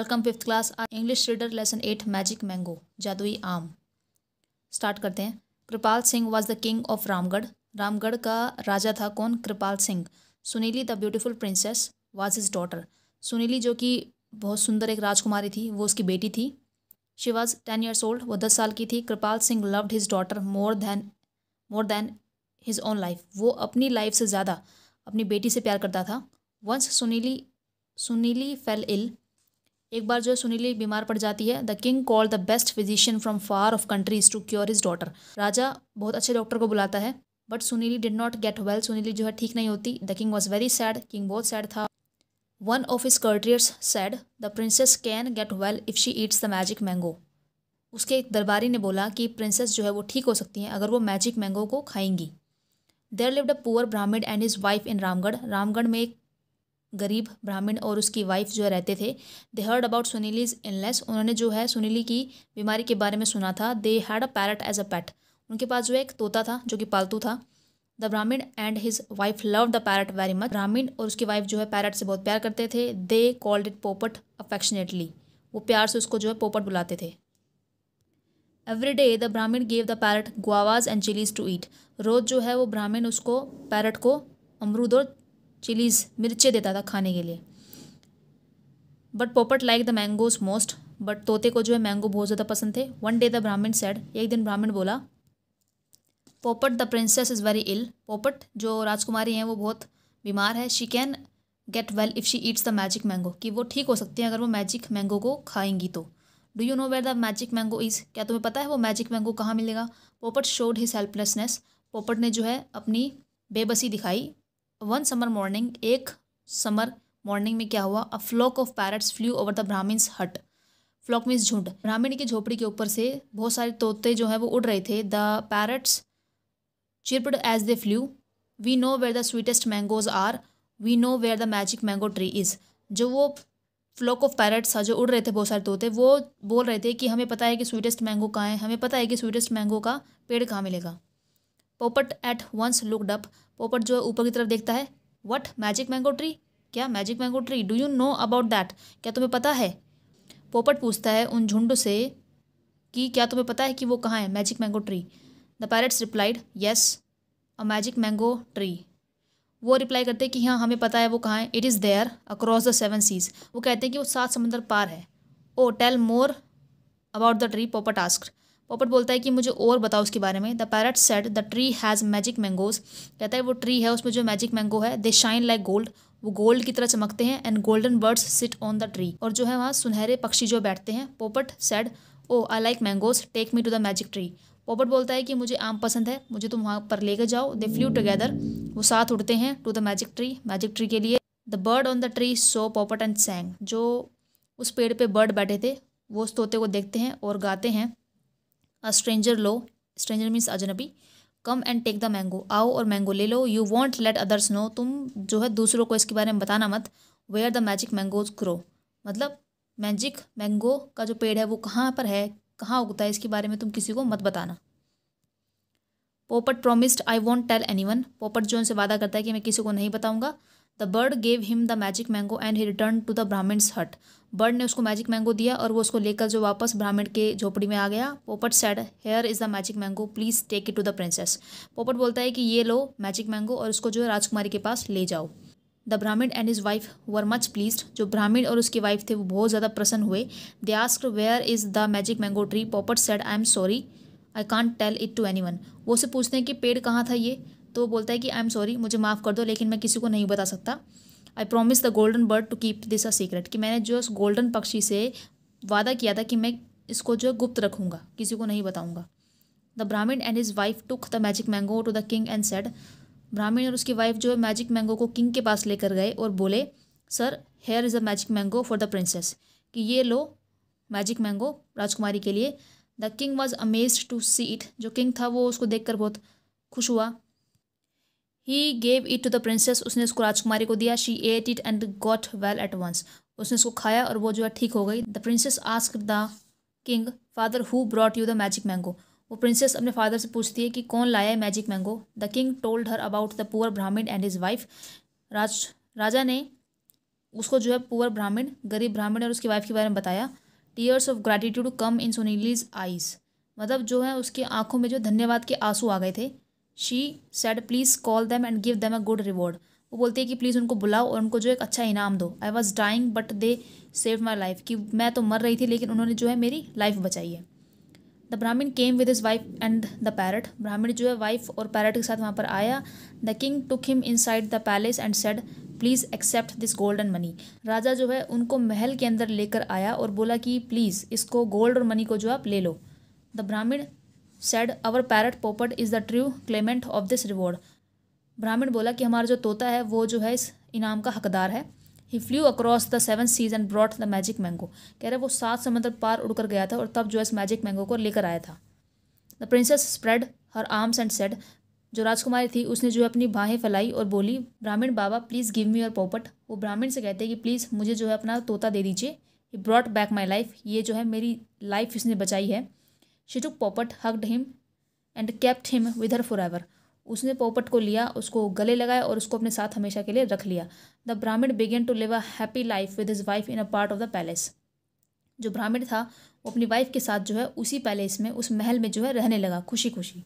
welcome fifth class English reader lesson eight magic mango जादुई आम start करते हैं Kripal Singh was the king of Ramgarh Ramgarh का राजा था कौन Kripal Singh Sunili the beautiful princess was his daughter Sunili जो कि बहुत सुंदर एक राजकुमारी थी वो उसकी बेटी थी she was ten years old वो दस साल की थी Kripal Singh loved his daughter more than more than his own life वो अपनी लाइफ से ज़्यादा अपनी बेटी से प्यार करता था वंस सुनीली सुनीली फेल इल एक बार जो है सुनीली बीमार पड़ जाती है the king call the best physician from far off countries to cure his daughter राजा बहुत अच्छे डॉक्टर को बुलाता है but Sunili did not get well Sunili जो है ठीक नहीं होती the king was very sad king बहुत सैड था one of his courtiers said the princess can get well if she eats the magic mango उसके एक दरबारी ने बोला कि प्रिंसेस जो है वो ठीक हो सकती हैं अगर वो मैजिक मैंगो को खाएंगी there lived a poor Brahmin and his wife in Ramgarh Ramgarh में एक गरीब ब्राह्मण और उसकी वाइफ जो है रहते थे दे हर्ड अबाउट सुनीलीज इनलेस उन्होंने जो है सुनीली की बीमारी के बारे में सुना था they had a parrot as a pet उनके पास जो है एक तोता था जो कि पालतू था the Brahmin and his wife love the parrot very much Brahmin और उसकी वाइफ जो है पैरट से बहुत प्यार करते थे they called it Popat affectionately वो प्यार से उसको जो है पोपट बुलाते थे every day the Brahmin gave the parrot guavas and chillies to eat रोज़ जो है वो ब्राह्मण उसको पैरट को अमरूद और चिलीज़ मिर्चें देता था खाने के लिए but Popat like the mangoes most but तोते को जो है मैंगो बहुत ज़्यादा पसंद थे one day the Brahmin said एक दिन ब्राह्मण बोला Popat the princess is very ill Popat जो राजकुमारी हैं वो बहुत बीमार है she can get well if she eats the magic mango कि वो ठीक हो सकती हैं अगर वो मैजिक मैंगो को खाएंगी तो do you know where the magic mango is क्या तुम्हें पता है वो मैजिक मैंगो कहाँ मिलेगा पोपट शोड हिज हेल्पलेसनेस पोपट ने जो है अपनी बेबसी दिखाई वन समर मॉर्निंग एक समर मॉर्निंग में क्या हुआ a flock of parrots flew over the Brahmin's hut flock means झुंड ब्राह्मीण की झोपड़ी के ऊपर से बहुत सारे तोते जो हैं वो उड़ रहे थे the parrots chirped as they flew we know where the sweetest mangoes are we know where the magic mango tree is जो वो फ्लॉक ऑफ पैरट्स था जो उड़ रहे थे बहुत सारे तोते वो बोल रहे थे कि हमें पता है कि स्वीटेस्ट मैंगो कहाँ है हमें पता है कि स्वीटेस्ट मैंगो का पेड़ कहाँ मिलेगा पोपट एट वंस लुकड अप पोपट जो है ऊपर की तरफ देखता है वट मैजिक मैंगो ट्री क्या magic mango tree do you know about that क्या तुम्हें पता है पोपट पूछता है उन झुंड से कि क्या तुम्हें पता है कि वो कहाँ है magic mango tree the parrots replied yes a magic mango tree वो रिप्लाई करते हैं कि हाँ हमें पता है वो कहाँ है it is there across the seven seas वो कहते हैं कि वो सात समंदर पार है oh tell more about the tree Popat asked Popat बोलता है कि मुझे और बताओ उसके बारे में the parrot said the tree has magic mangoes कहता है वो ट्री है उसमें जो मैजिक मैंगो है दे शाइन लाइक गोल्ड वो गोल्ड की तरह चमकते हैं and golden birds sit on the tree और जो है वहाँ सुनहरे पक्षी जो बैठते हैं Popat said oh I like mangoes take me to the magic tree Popat बोलता है कि मुझे आम पसंद है मुझे तुम वहाँ पर लेकर जाओ दे फ्लू टुगेदर वो साथ उड़ते हैं to the magic tree magic tree के लिए the bird on the tree so Popat and सेंग जो उस पेड़ पे बर्ड बैठे थे वो उस तोते को देखते हैं और गाते हैं अ स्ट्रेंजर लो स्ट्रेंजर मीन्स अजनबी come and take the mango आओ और मैंगो ले लो you won't let others know तुम जो है दूसरों को इसके बारे में बताना मत where the magic mangoes grow मतलब मैजिक मैंगो का जो पेड़ है वो कहाँ पर है कहाँ उगता है इसके बारे में तुम किसी को मत बताना Popat promised I won't tell anyone Popat जो उनसे वादा करता है कि मैं किसी को नहीं बताऊंगा the bird gave him the magic mango and he return to the Brahmin's hut bird ने उसको मैजिक मैंगो दिया और वो उसको लेकर जो वापस ब्राह्मण के झोपड़ी में आ गया Popat said here is the magic mango please take it to the princess Popat बोलता है कि ये लो मैजिक मैंगो और उसको जो है राजकुमारी के पास ले जाओ the Brahmin and his wife were much pleased जो ब्राह्मण और उसकी वाइफ थे वो बहुत ज़्यादा प्रसन्न हुए they ask where is the magic mango tree Popat said I am sorry I can't tell it to anyone वो से पूछते हैं कि पेड़ कहाँ था ये तो बोलता है कि आई एम सॉरी मुझे माफ़ कर दो लेकिन मैं किसी को नहीं बता सकता I promise the golden bird to keep this a secret कि मैंने जो उस गोल्डन पक्षी से वादा किया था कि मैं इसको जो गुप्त रखूँगा किसी को नहीं बताऊँगा the Brahmin and his wife took the magic mango to the king and said Brahmin और उसकी वाइफ जो है मैजिक मैंगो को किंग के पास लेकर गए और बोले sir here is a magic mango for the princess कि ये लो मैजिक मैंगो राजकुमारी के लिए the king was amaze to see it जो किंग था वो उसको देख कर बहुत खुश हुआ he gave it to the princess उसने उसको राजकुमारी को दिया she ate it and got well at once उसने उसको खाया और वो जो है ठीक हो गई the princess ask the king father who brought you the magic mango वो प्रिंसेस अपने फादर से पूछती है कि कौन लाया है magic mango the king told her about the poor Brahmin and his wife राज राजा ने उसको जो है पुअर ब्राह्मण गरीब ब्राह्मण और उसकी वाइफ के बारे में बताया tears of gratitude come in Sunili's eyes मतलब जो है उसकी आंखों में जो धन्यवाद के आंसू आ गए थे she said please call them and give them a good reward वो बोलती है कि प्लीज़ उनको बुलाओ और उनको जो एक अच्छा इनाम दो I was dying but they save my life कि मैं तो मर रही थी लेकिन उन्होंने जो है मेरी लाइफ बचाई है the Brahmin came with his wife and the parrot Brahmin जो है वाइफ और पैरट के साथ वहाँ पर आया the king took him inside the palace and said please accept this golden money राजा जो है उनको महल के अंदर लेकर आया और बोला कि प्लीज़ इसको गोल्ड और मनी को जो आप ले लो the Brahmin said our parrot Popat is the true claimant of this reward Brahmin बोला कि हमारा जो तोता है वो जो है इस इनाम का हकदार है he flew across the seven seas and brought the magic mango कह रहे वो सात समंदर पार उड़कर गया था और तब जो है इस मैजिक मैंगो को लेकर आया था the princess spread her arms and said जो राजकुमारी थी उसने जो है अपनी बाहें फैलाई और बोली ब्राह्मण बाबा please give me your Popat वो ब्राह्मण से कहते हैं कि प्लीज़ मुझे जो है अपना तोता दे दीजिए he brought back my life ये जो है मेरी लाइफ इसने बचाई है Shizuka Popat hugged him and kept him with forever उसने पोपट को लिया उसको गले लगाया और उसको अपने साथ हमेशा के लिए रख लिया the Brahmin began to live a happy life with his wife in a part of the palace जो ब्राह्मण था वो अपनी वाइफ के साथ जो है उसी पैलेस में उस महल में जो है रहने लगा खुशी खुशी